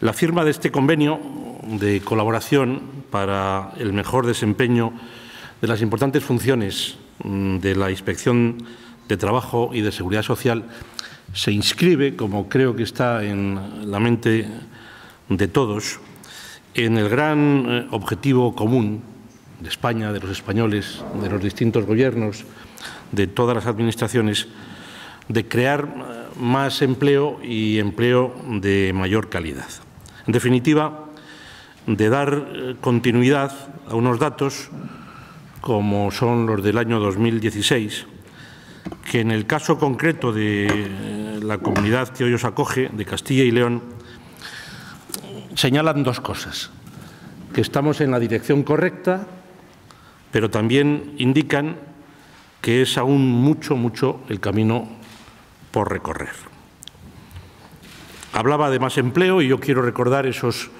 La firma de este convenio de colaboración para el mejor desempeño de las importantes funciones mm, de la Inspección de Trabajo y de Seguridad Social se inscribe, como creo que está en la mente de todos, en el gran eh, objetivo común de España, de los españoles, de los distintos gobiernos, de todas las administraciones, de crear eh, más empleo y empleo de mayor calidad. En definitiva, de dar eh, continuidad a unos datos como son los del año 2016, que en el caso concreto de eh, la comunidad que hoy os acoge, de Castilla y León, señalan dos cosas, que estamos en la dirección correcta, pero también indican que es aún mucho, mucho el camino por recorrer. Hablaba de más empleo y yo quiero recordar esos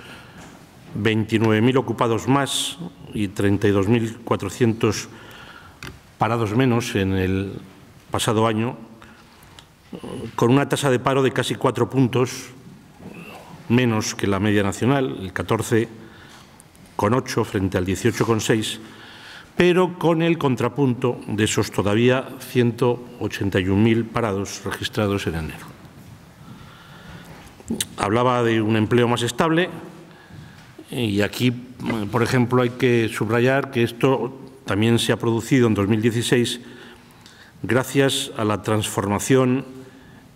29.000 ocupados más y 32.400 parados menos en el pasado año, con una tasa de paro de casi cuatro puntos menos que la media nacional, el 14,8 frente al 18,6 pero con el contrapunto de esos todavía 181.000 parados registrados en enero. Hablaba de un empleo más estable y aquí, por ejemplo, hay que subrayar que esto también se ha producido en 2016 gracias a la transformación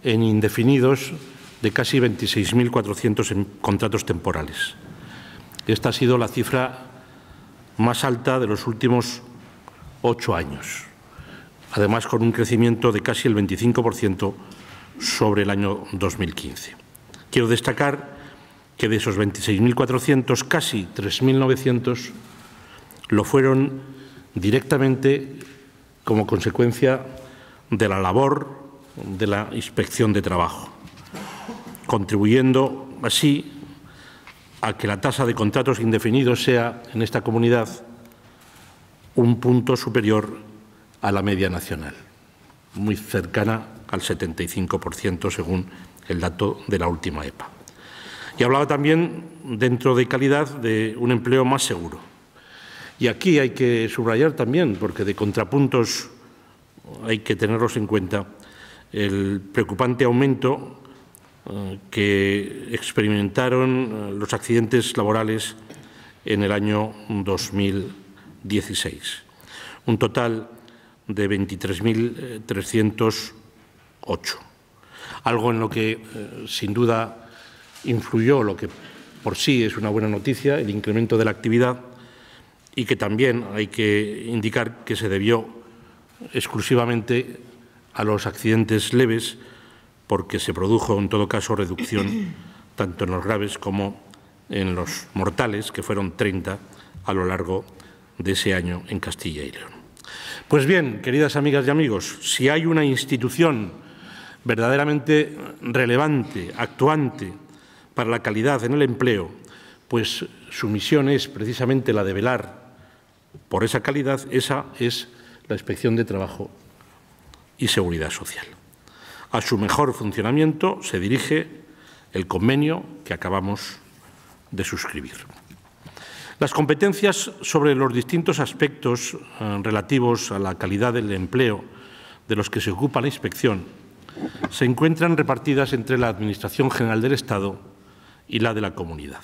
en indefinidos de casi 26.400 contratos temporales. Esta ha sido la cifra más alta de los últimos ocho años, además con un crecimiento de casi el 25% sobre el año 2015. Quiero destacar que de esos 26.400, casi 3.900 lo fueron directamente como consecuencia de la labor de la Inspección de Trabajo, contribuyendo así a que la tasa de contratos indefinidos sea en esta comunidad un punto superior a la media nacional, muy cercana al 75% según el dato de la última EPA. Y hablaba también, dentro de calidad, de un empleo más seguro. Y aquí hay que subrayar también, porque de contrapuntos hay que tenerlos en cuenta, el preocupante aumento eh, que experimentaron eh, los accidentes laborales en el año 2016. Un total de 23.308. Algo en lo que, eh, sin duda, influyó lo que por sí es una buena noticia, el incremento de la actividad, y que también hay que indicar que se debió exclusivamente a los accidentes leves, porque se produjo en todo caso reducción tanto en los graves como en los mortales, que fueron 30 a lo largo de ese año en Castilla y León. Pues bien, queridas amigas y amigos, si hay una institución verdaderamente relevante, actuante para la calidad en el empleo, pues su misión es precisamente la de velar por esa calidad, esa es la Inspección de Trabajo y Seguridad Social. A su mejor funcionamiento se dirige el convenio que acabamos de suscribir. Las competencias sobre los distintos aspectos eh, relativos a la calidad del empleo de los que se ocupa la inspección se encuentran repartidas entre la Administración General del Estado y la de la comunidad.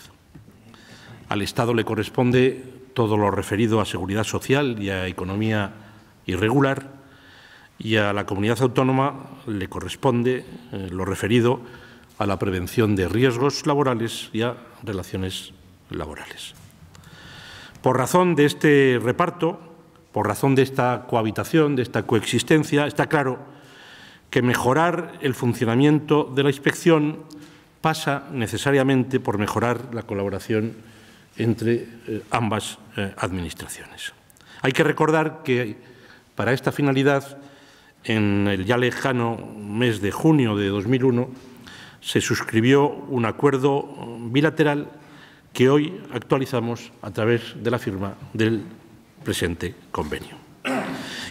Al Estado le corresponde todo lo referido a seguridad social y a economía irregular, y a la comunidad autónoma le corresponde eh, lo referido a la prevención de riesgos laborales y a relaciones laborales. Por razón de este reparto, por razón de esta cohabitación, de esta coexistencia, está claro que mejorar el funcionamiento de la inspección pasa necesariamente por mejorar la colaboración entre eh, ambas eh, administraciones. Hay que recordar que para esta finalidad en el ya lejano mes de junio de 2001, se suscribió un acuerdo bilateral que hoy actualizamos a través de la firma del presente convenio.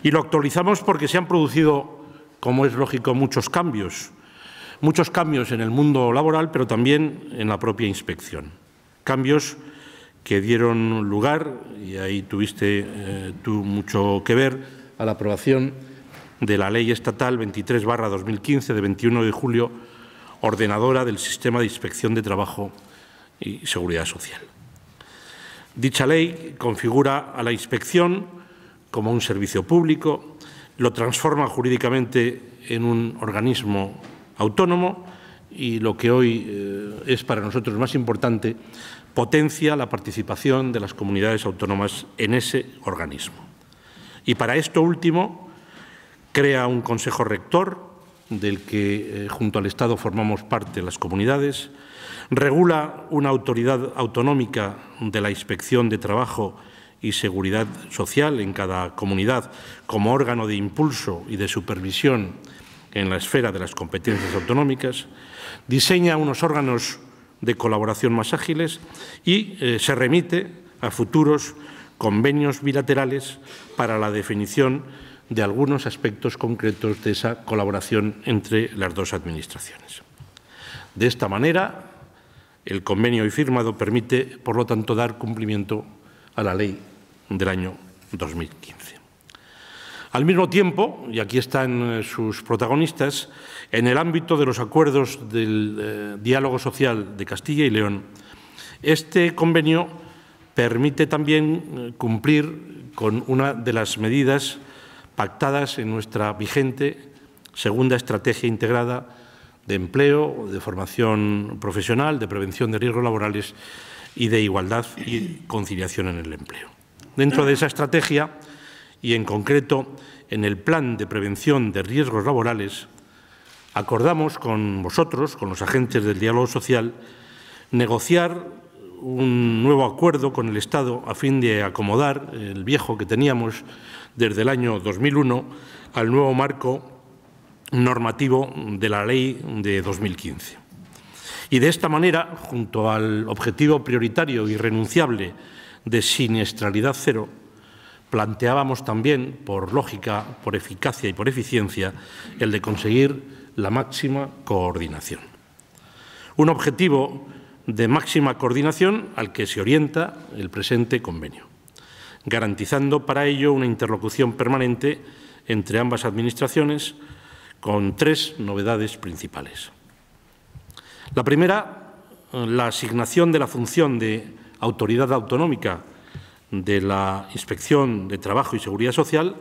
Y lo actualizamos porque se han producido, como es lógico, muchos cambios. Muchos cambios en el mundo laboral, pero también en la propia inspección. Cambios que dieron lugar, y ahí tuviste eh, tú mucho que ver, a la aprobación de la Ley Estatal 23-2015 de 21 de julio, ordenadora del Sistema de Inspección de Trabajo y Seguridad Social. Dicha ley configura a la inspección como un servicio público, lo transforma jurídicamente en un organismo autónomo y lo que hoy eh, es para nosotros más importante, potencia la participación de las comunidades autónomas en ese organismo. Y para esto último, Crea un Consejo Rector del que eh, junto al Estado formamos parte las comunidades, regula una autoridad autonómica de la Inspección de Trabajo y Seguridad Social en cada comunidad como órgano de impulso y de supervisión en la esfera de las competencias autonómicas, diseña unos órganos de colaboración más ágiles y eh, se remite a futuros convenios bilaterales para la definición de algunos aspectos concretos de esa colaboración entre las dos administraciones. De esta manera, el convenio hoy firmado permite, por lo tanto, dar cumplimiento a la ley del año 2015. Al mismo tiempo, y aquí están eh, sus protagonistas, en el ámbito de los acuerdos del eh, diálogo social de Castilla y León, este convenio permite también eh, cumplir con una de las medidas pactadas en nuestra vigente segunda estrategia integrada de empleo, de formación profesional, de prevención de riesgos laborales y de igualdad y conciliación en el empleo. Dentro de esa estrategia, y en concreto en el Plan de Prevención de Riesgos Laborales, acordamos con vosotros, con los agentes del diálogo social, negociar un nuevo acuerdo con el Estado a fin de acomodar el viejo que teníamos desde el año 2001 al nuevo marco normativo de la ley de 2015. Y de esta manera, junto al objetivo prioritario y renunciable de siniestralidad cero, planteábamos también, por lógica, por eficacia y por eficiencia, el de conseguir la máxima coordinación. Un objetivo de máxima coordinación al que se orienta el presente convenio garantizando para ello una interlocución permanente entre ambas administraciones con tres novedades principales. La primera, la asignación de la función de autoridad autonómica de la Inspección de Trabajo y Seguridad Social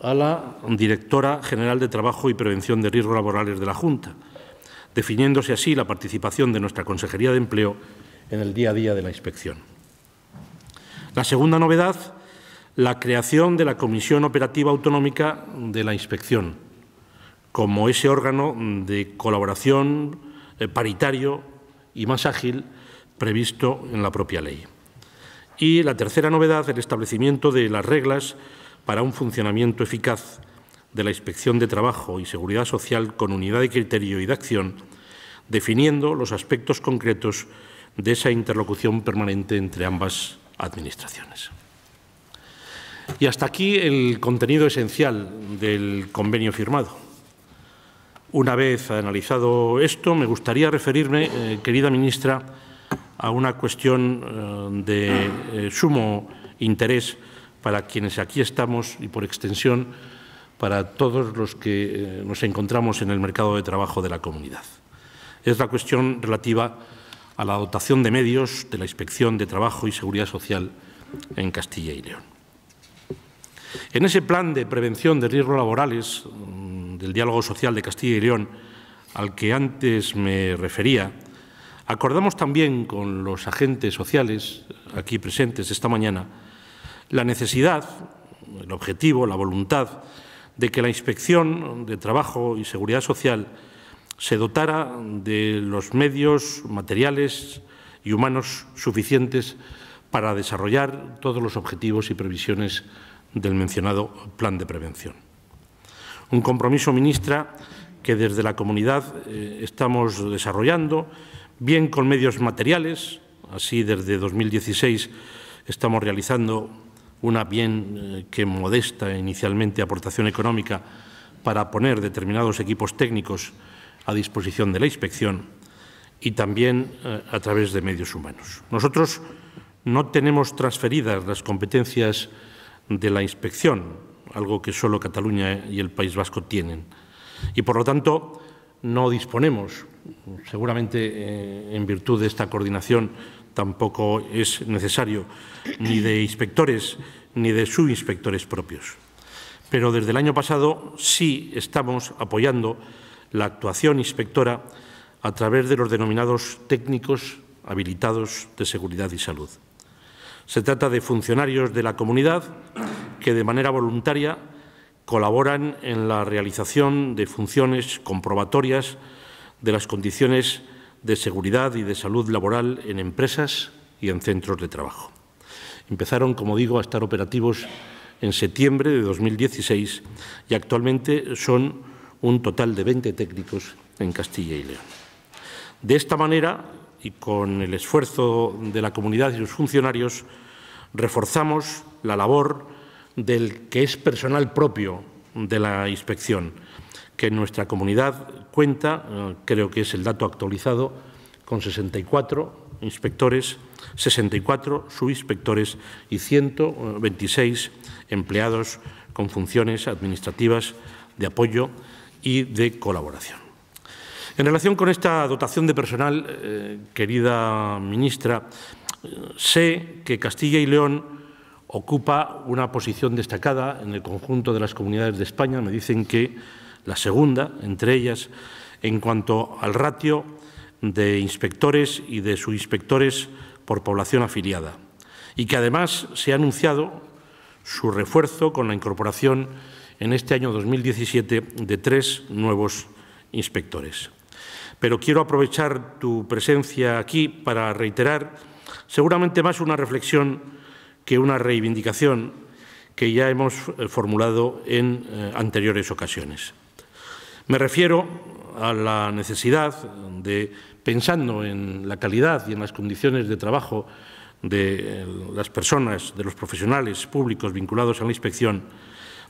a la Directora General de Trabajo y Prevención de Riesgos Laborales de la Junta, definiéndose así la participación de nuestra Consejería de Empleo en el día a día de la inspección. La segunda novedad, la creación de la Comisión Operativa Autonómica de la Inspección, como ese órgano de colaboración eh, paritario y más ágil previsto en la propia ley. Y la tercera novedad, el establecimiento de las reglas para un funcionamiento eficaz de la Inspección de Trabajo y Seguridad Social con unidad de criterio y de acción, definiendo los aspectos concretos de esa interlocución permanente entre ambas administraciones. Y hasta aquí el contenido esencial del convenio firmado. Una vez analizado esto, me gustaría referirme, eh, querida ministra, a una cuestión eh, de eh, sumo interés para quienes aquí estamos y, por extensión, para todos los que nos encontramos en el mercado de trabajo de la comunidad. Es la cuestión relativa a la dotación de medios de la Inspección de Trabajo y Seguridad Social en Castilla y León. En ese plan de prevención de riesgos laborales mm, del diálogo social de Castilla y León, al que antes me refería, acordamos también con los agentes sociales aquí presentes esta mañana la necesidad, el objetivo, la voluntad de que la Inspección de Trabajo y Seguridad Social se dotara de los medios materiales y humanos suficientes para desarrollar todos los objetivos y previsiones del mencionado plan de prevención. Un compromiso, ministra, que desde la comunidad eh, estamos desarrollando, bien con medios materiales, así desde 2016 estamos realizando una bien eh, que modesta inicialmente aportación económica para poner determinados equipos técnicos a disposición de la inspección y también eh, a través de medios humanos. Nosotros no tenemos transferidas las competencias de la inspección, algo que solo Cataluña y el País Vasco tienen. Y por lo tanto, no disponemos, seguramente eh, en virtud de esta coordinación tampoco es necesario, ni de inspectores ni de subinspectores propios. Pero desde el año pasado sí estamos apoyando la actuación inspectora a través de los denominados técnicos habilitados de seguridad y salud. Se trata de funcionarios de la comunidad que de manera voluntaria colaboran en la realización de funciones comprobatorias de las condiciones de seguridad y de salud laboral en empresas y en centros de trabajo. Empezaron, como digo, a estar operativos en septiembre de 2016 y actualmente son un total de 20 técnicos en Castilla y León. De esta manera, y con el esfuerzo de la comunidad y sus funcionarios, reforzamos la labor del que es personal propio de la inspección, que en nuestra comunidad cuenta, eh, creo que es el dato actualizado, con 64 inspectores, 64 subinspectores y 126 empleados con funciones administrativas de apoyo y de colaboración. En relación con esta dotación de personal, eh, querida ministra, eh, sé que Castilla y León ocupa una posición destacada en el conjunto de las comunidades de España. Me dicen que la segunda, entre ellas, en cuanto al ratio de inspectores y de subinspectores por población afiliada. Y que además se ha anunciado su refuerzo con la incorporación en este año 2017 de tres nuevos inspectores. Pero quiero aprovechar tu presencia aquí para reiterar seguramente más una reflexión que una reivindicación que ya hemos eh, formulado en eh, anteriores ocasiones. Me refiero a la necesidad de, pensando en la calidad y en las condiciones de trabajo de eh, las personas, de los profesionales públicos vinculados a la inspección,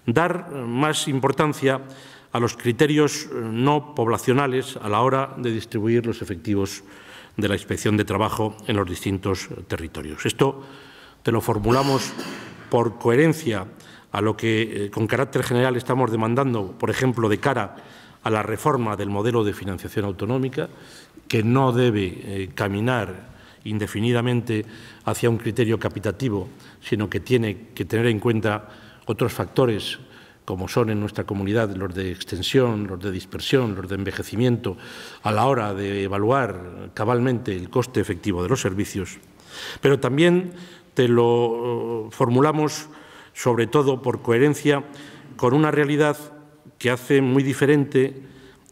dar más importancia a los criterios eh, no poblacionales a la hora de distribuir los efectivos de la Inspección de Trabajo en los distintos territorios. Esto te lo formulamos por coherencia a lo que eh, con carácter general estamos demandando, por ejemplo, de cara a la reforma del modelo de financiación autonómica, que no debe eh, caminar indefinidamente hacia un criterio capitativo, sino que tiene que tener en cuenta otros factores como son en nuestra comunidad los de extensión, los de dispersión, los de envejecimiento, a la hora de evaluar cabalmente el coste efectivo de los servicios. Pero también te lo eh, formulamos sobre todo por coherencia con una realidad que hace muy diferente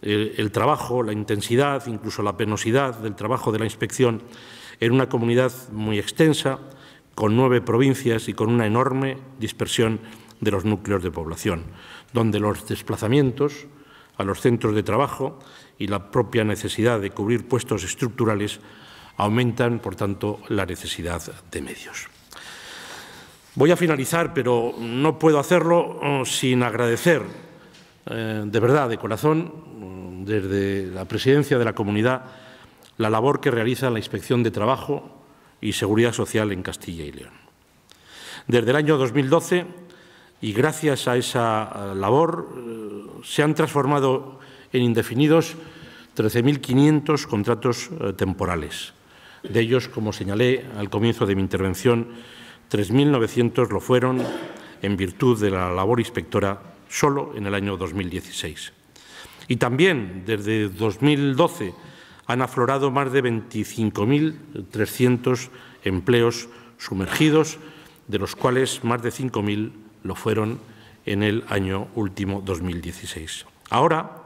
eh, el, trabajo, la intensidad, incluso la penosidad del trabajo de la inspección en una comunidad muy extensa, con nueve provincias y con una enorme dispersión de los núcleos de población, donde los desplazamientos a los centros de trabajo y la propia necesidad de cubrir puestos estructurales aumentan, por tanto, la necesidad de medios. Voy a finalizar, pero no puedo hacerlo oh, sin agradecer eh, de verdad, de corazón, desde la presidencia de la comunidad, la labor que realiza la Inspección de Trabajo y Seguridad Social en Castilla y León. Desde el año 2012, y gracias a esa labor eh, se han transformado en indefinidos 13.500 contratos eh, temporales. De ellos, como señalé al comienzo de mi intervención, 3.900 lo fueron en virtud de la labor inspectora solo en el año 2016. Y también desde 2012 han aflorado más de 25.300 empleos sumergidos, de los cuales más de 5.000 lo fueron en el año último 2016. Ahora,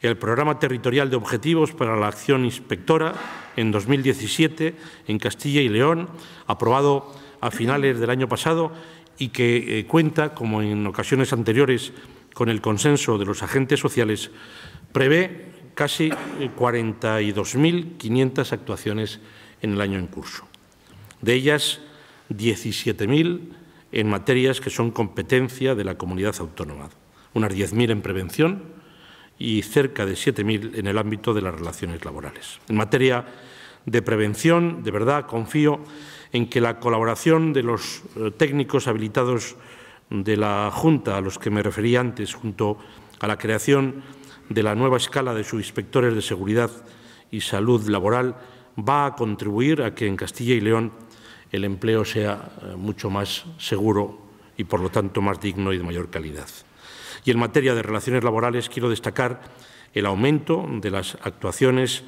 el Programa Territorial de Objetivos para la Acción Inspectora en 2017 en Castilla y León, aprobado a finales del año pasado y que eh, cuenta, como en ocasiones anteriores, con el consenso de los agentes sociales, prevé casi 42.500 eh, actuaciones en el año en curso. De ellas, 17.000 en materias que son competencia de la comunidad autónoma, unas 10.000 en prevención y cerca de 7.000 en el ámbito de las relaciones laborales. En materia de prevención, de verdad, confío en que la colaboración de los eh, técnicos habilitados de la Junta, a los que me referí antes, junto a la creación de la nueva escala de subinspectores de seguridad y salud laboral, va a contribuir a que en Castilla y León el empleo sea eh, mucho más seguro y, por lo tanto, más digno y de mayor calidad. Y en materia de relaciones laborales quiero destacar el aumento de las actuaciones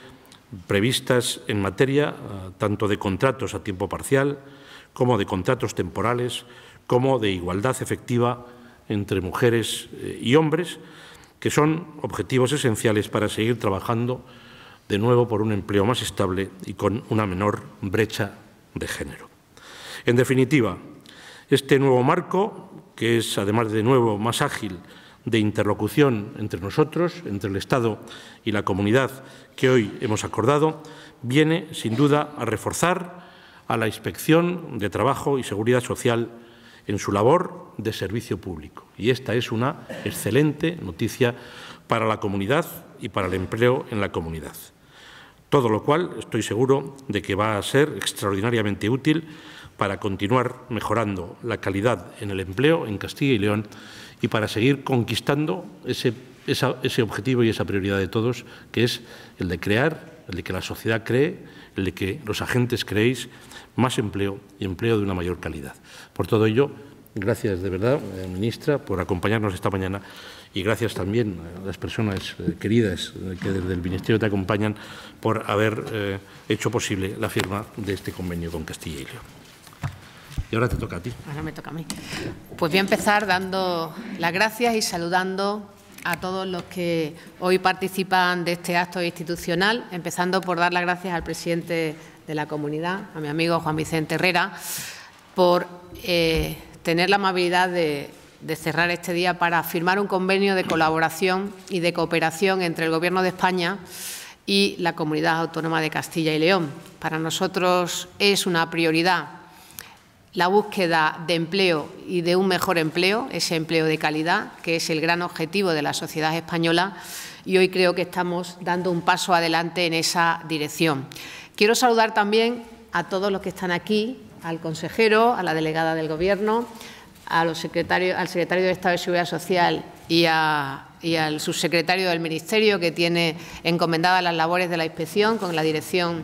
previstas en materia eh, tanto de contratos a tiempo parcial como de contratos temporales, como de igualdad efectiva entre mujeres eh, y hombres, que son objetivos esenciales para seguir trabajando de nuevo por un empleo más estable y con una menor brecha de género. En definitiva, este nuevo marco, que es además de nuevo más ágil de interlocución entre nosotros, entre el Estado y la comunidad que hoy hemos acordado, viene sin duda a reforzar a la Inspección de Trabajo y Seguridad Social en su labor de servicio público. Y esta es una excelente noticia para la comunidad y para el empleo en la comunidad. Todo lo cual estoy seguro de que va a ser extraordinariamente útil para continuar mejorando la calidad en el empleo en Castilla y León y para seguir conquistando ese, objetivo y esa prioridad de todos, que es el de crear, el de que la sociedad cree, el de que los agentes creéis más empleo y empleo de una mayor calidad. Por todo ello, gracias de verdad, eh, ministra, por acompañarnos esta mañana y gracias también a las personas eh, queridas eh, que desde el Ministerio te acompañan por haber eh, hecho posible la firma de este convenio con Castilla y León. Y ahora te toca a ti. Ahora me toca a mí. Pues voy a empezar dando las gracias y saludando a todos los que hoy participan de este acto institucional, empezando por dar las gracias al presidente de la comunidad, a mi amigo Juan Vicente Herrera, por tener la amabilidad de de cerrar este día para firmar un convenio de colaboración y de cooperación entre el Gobierno de España y la Comunidad Autónoma de Castilla y León. Para nosotros es una prioridad la búsqueda de empleo y de un mejor empleo, ese empleo de calidad, que es el gran objetivo de la sociedad española, y hoy creo que estamos dando un paso adelante en esa dirección. Quiero saludar también a todos los que están aquí, al consejero, a la delegada del Gobierno, a los secretarios, al secretario de Estado de Seguridad Social y, al subsecretario del Ministerio que tiene encomendadas las labores de la inspección con la dirección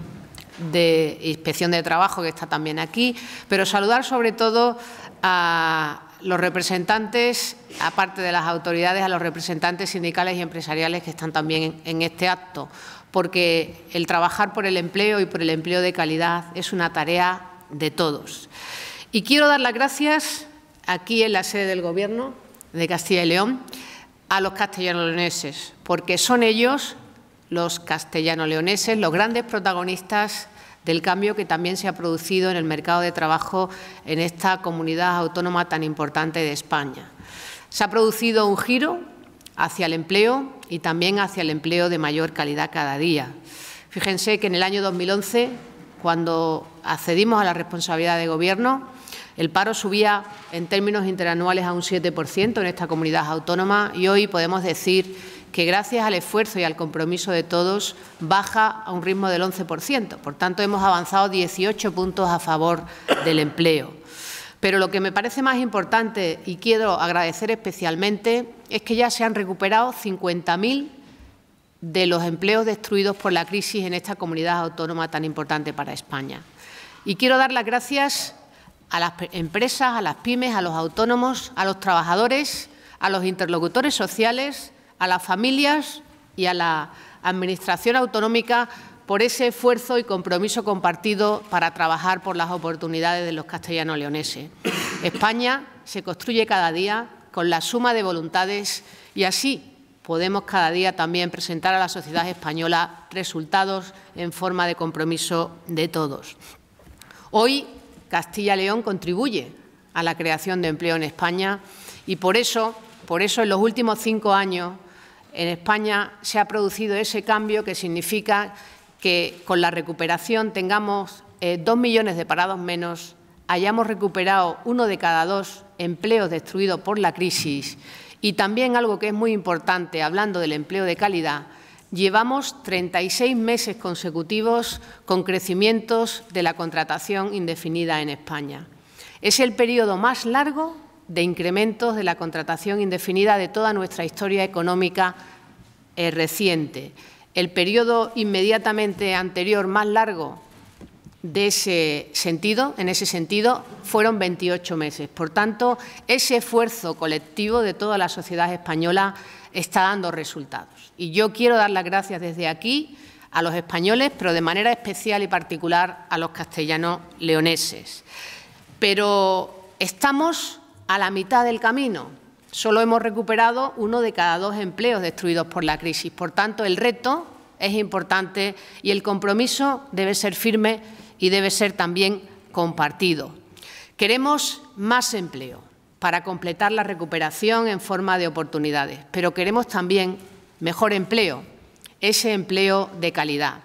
de inspección de trabajo que está también aquí, pero saludar sobre todo a los representantes, aparte de las autoridades, a los representantes sindicales y empresariales que están también en este acto, porque el trabajar por el empleo y por el empleo de calidad es una tarea de todos. Y quiero dar las gracias aquí en la sede del Gobierno de Castilla y León a los castellano-leoneses, porque son ellos, los castellano-leoneses, los grandes protagonistas del cambio que también se ha producido en el mercado de trabajo en esta comunidad autónoma tan importante de España. Se ha producido un giro hacia el empleo y también hacia el empleo de mayor calidad cada día. Fíjense que en el año 2011, cuando accedimos a la responsabilidad de Gobierno, el paro subía en términos interanuales a un 7% en esta comunidad autónoma y hoy podemos decir que gracias al esfuerzo y al compromiso de todos baja a un ritmo del 11%. Por tanto, hemos avanzado 18 puntos a favor del empleo. Pero lo que me parece más importante y quiero agradecer especialmente es que ya se han recuperado 50.000 de los empleos destruidos por la crisis en esta comunidad autónoma tan importante para España. Y quiero dar las gracias a las empresas, a las pymes, a los autónomos, a los trabajadores, a los interlocutores sociales, a las familias y a la Administración Autonómica por ese esfuerzo y compromiso compartido para trabajar por las oportunidades de los castellanos leoneses. España se construye cada día con la suma de voluntades y así podemos cada día también presentar a la sociedad española resultados en forma de compromiso de todos. Hoy Castilla-León contribuye a la creación de empleo en España y por eso, por eso en los últimos cinco años en España se ha producido ese cambio que significa que con la recuperación tengamos eh, dos millones de parados menos, hayamos recuperado uno de cada dos empleos destruidos por la crisis y también algo que es muy importante, hablando del empleo de calidad, Llevamos 36 meses consecutivos con crecimientos de la contratación indefinida en España. Es el periodo más largo de incrementos de la contratación indefinida de toda nuestra historia económica eh, reciente. El periodo inmediatamente anterior más largo de ese sentido, en ese sentido, fueron 28 meses. Por tanto, ese esfuerzo colectivo de toda la sociedad española está dando resultados. Y yo quiero dar las gracias desde aquí a los españoles, pero de manera especial y particular a los castellanos leoneses. Pero estamos a la mitad del camino. Solo hemos recuperado uno de cada dos empleos destruidos por la crisis. Por tanto, el reto es importante y el compromiso debe ser firme y debe ser también compartido. Queremos más empleo para completar la recuperación en forma de oportunidades, pero queremos también mejor empleo, ese empleo de calidad.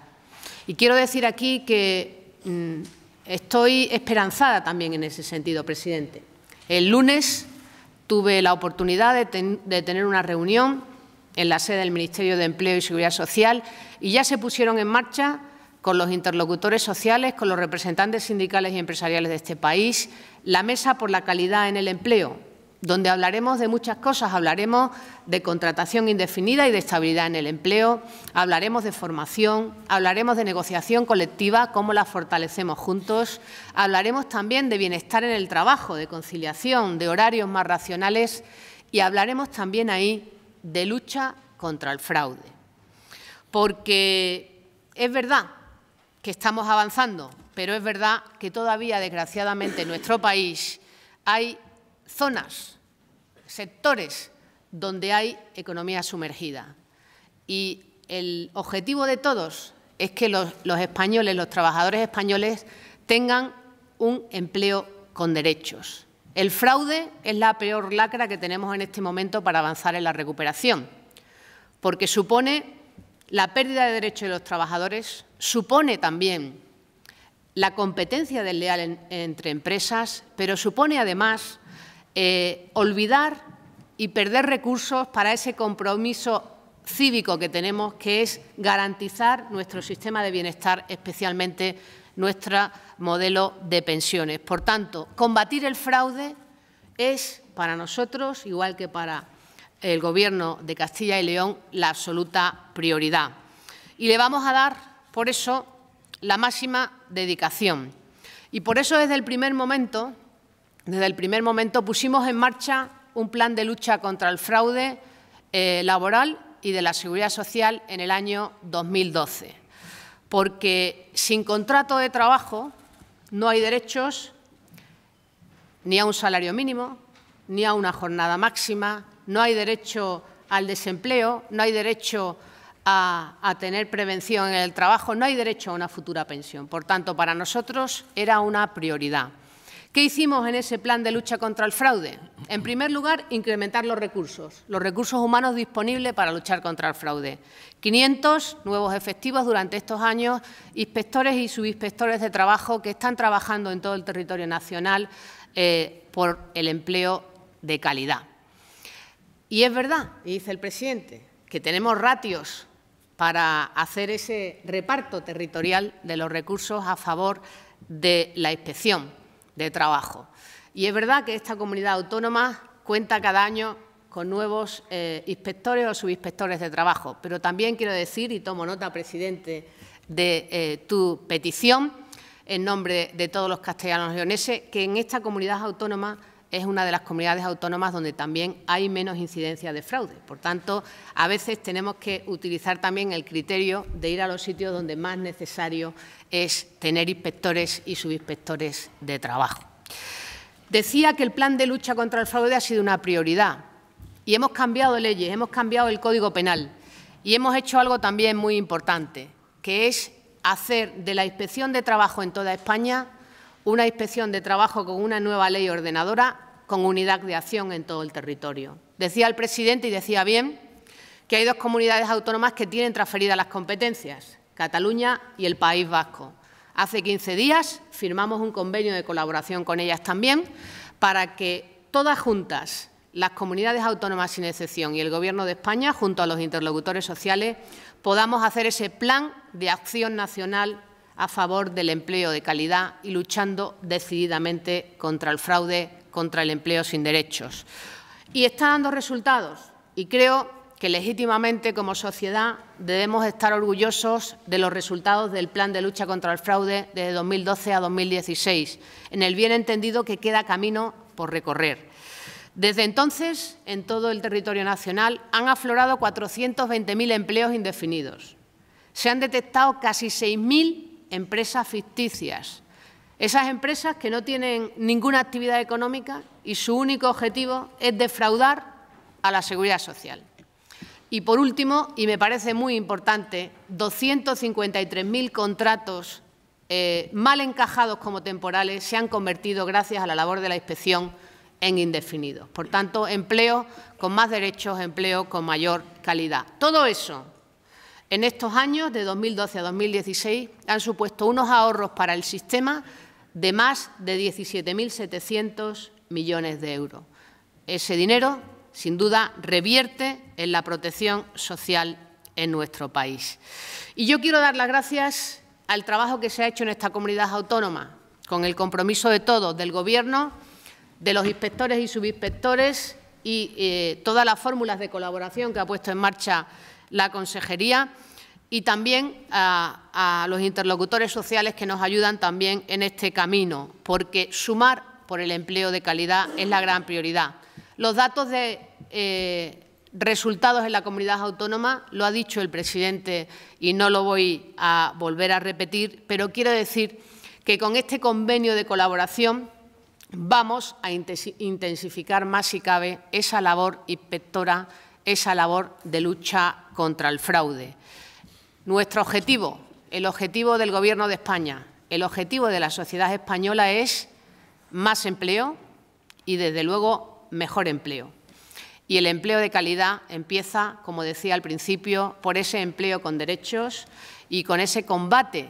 Y quiero decir aquí que mm, estoy esperanzada también en ese sentido, presidente. El lunes tuve la oportunidad de tener una reunión en la sede del Ministerio de Empleo y Seguridad Social y ya se pusieron en marcha con los interlocutores sociales, con los representantes sindicales y empresariales de este país, la Mesa por la Calidad en el Empleo, donde hablaremos de muchas cosas. Hablaremos de contratación indefinida y de estabilidad en el empleo, hablaremos de formación, hablaremos de negociación colectiva, cómo la fortalecemos juntos, hablaremos también de bienestar en el trabajo, de conciliación, de horarios más racionales y hablaremos también ahí de lucha contra el fraude. Porque es verdad que estamos avanzando, pero es verdad que todavía, desgraciadamente, en nuestro país hay zonas, sectores donde hay economía sumergida. Y el objetivo de todos es que los, españoles, los trabajadores españoles, tengan un empleo con derechos. El fraude es la peor lacra que tenemos en este momento para avanzar en la recuperación, porque supone la pérdida de derechos de los trabajadores, supone también la competencia desleal entre empresas, pero supone además eh, olvidar y perder recursos para ese compromiso cívico que tenemos, que es garantizar nuestro sistema de bienestar, especialmente nuestro modelo de pensiones. Por tanto, combatir el fraude es para nosotros, igual que para el Gobierno de Castilla y León, la absoluta prioridad. Y le vamos a dar, por eso, la máxima dedicación. Y por eso, desde el primer momento, desde el primer momento pusimos en marcha un plan de lucha contra el fraude eh, laboral y de la seguridad social en el año 2012, porque sin contrato de trabajo no hay derechos ni a un salario mínimo, ni a una jornada máxima, no hay derecho al desempleo, no hay derecho a, tener prevención en el trabajo, no hay derecho a una futura pensión. Por tanto, para nosotros era una prioridad. ¿Qué hicimos en ese plan de lucha contra el fraude? En primer lugar, incrementar los recursos, los recursos humanos disponibles para luchar contra el fraude. 500 nuevos efectivos durante estos años, inspectores y subinspectores de trabajo que están trabajando en todo el territorio nacional eh, por el empleo de calidad. Y es verdad, dice el presidente, que tenemos ratios para hacer ese reparto territorial de los recursos a favor de la inspección de trabajo. Y es verdad que esta comunidad autónoma cuenta cada año con nuevos eh, inspectores o subinspectores de trabajo. Pero también quiero decir, y tomo nota, presidente, de eh, tu petición en nombre de todos los castellanos leoneses, que en esta comunidad autónoma es una de las comunidades autónomas donde también hay menos incidencia de fraude. Por tanto, a veces tenemos que utilizar también el criterio de ir a los sitios donde más necesario es tener inspectores y subinspectores de trabajo. Decía que el plan de lucha contra el fraude ha sido una prioridad y hemos cambiado leyes, hemos cambiado el Código Penal y hemos hecho algo también muy importante, que es hacer de la inspección de trabajo en toda España una inspección de trabajo con una nueva ley ordenadora con unidad de acción en todo el territorio. Decía el presidente, y decía bien, que hay dos comunidades autónomas que tienen transferidas las competencias, Cataluña y el País Vasco. Hace 15 días firmamos un convenio de colaboración con ellas también para que todas juntas, las comunidades autónomas sin excepción y el Gobierno de España, junto a los interlocutores sociales, podamos hacer ese plan de acción nacional a favor del empleo de calidad y luchando decididamente contra el fraude, contra el empleo sin derechos. Y está dando resultados y creo que legítimamente como sociedad debemos estar orgullosos de los resultados del Plan de Lucha contra el Fraude desde 2012 a 2016, en el bien entendido que queda camino por recorrer. Desde entonces, en todo el territorio nacional han aflorado 420.000 empleos indefinidos. Se han detectado casi 6.000 empresas ficticias. Esas empresas que no tienen ninguna actividad económica y su único objetivo es defraudar a la seguridad social. Y por último, y me parece muy importante, 253.000 contratos eh, mal encajados como temporales se han convertido, gracias a la labor de la inspección, en indefinidos. Por tanto, empleo con más derechos, empleo con mayor calidad. Todo eso en estos años, de 2012 a 2016, han supuesto unos ahorros para el sistema de más de 17.700 millones de euros. Ese dinero, sin duda, revierte en la protección social en nuestro país. Y yo quiero dar las gracias al trabajo que se ha hecho en esta comunidad autónoma, con el compromiso de todos, del Gobierno, de los inspectores y subinspectores y eh, todas las fórmulas de colaboración que ha puesto en marcha la Consejería y también a, los interlocutores sociales que nos ayudan también en este camino, porque sumar por el empleo de calidad es la gran prioridad. Los datos de eh, resultados en la comunidad autónoma lo ha dicho el presidente y no lo voy a volver a repetir, pero quiero decir que con este convenio de colaboración vamos a intensificar más si cabe esa labor inspectora esa labor de lucha contra el fraude. Nuestro objetivo, el objetivo del Gobierno de España, el objetivo de la sociedad española es más empleo y, desde luego, mejor empleo. Y el empleo de calidad empieza, como decía al principio, por ese empleo con derechos y con ese combate,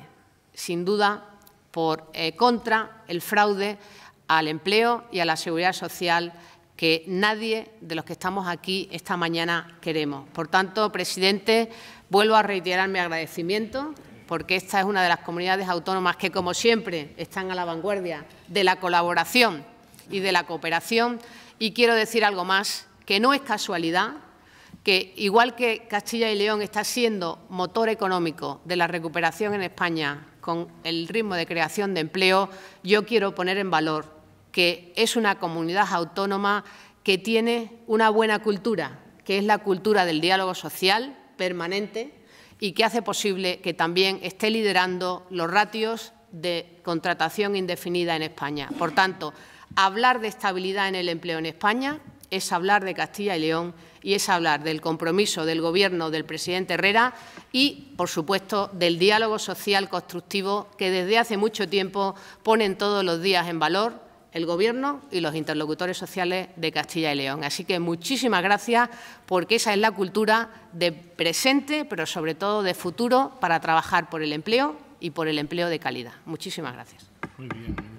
sin duda, por, eh, contra el fraude al empleo y a la seguridad social que nadie de los que estamos aquí esta mañana queremos. Por tanto, presidente, vuelvo a reiterar mi agradecimiento porque esta es una de las comunidades autónomas que, como siempre, están a la vanguardia de la colaboración y de la cooperación. Y quiero decir algo más, que no es casualidad que, igual que Castilla y León está siendo motor económico de la recuperación en España con el ritmo de creación de empleo, yo quiero poner en valor que es una comunidad autónoma que tiene una buena cultura, que es la cultura del diálogo social permanente y que hace posible que también esté liderando los ratios de contratación indefinida en España. Por tanto, hablar de estabilidad en el empleo en España es hablar de Castilla y León y es hablar del compromiso del Gobierno del presidente Herrera y, por supuesto, del diálogo social constructivo que desde hace mucho tiempo ponen todos los días en valor el Gobierno y los interlocutores sociales de Castilla y León. Así que muchísimas gracias porque esa es la cultura de presente, pero sobre todo de futuro, para trabajar por el empleo y por el empleo de calidad. Muchísimas gracias. ¿eh?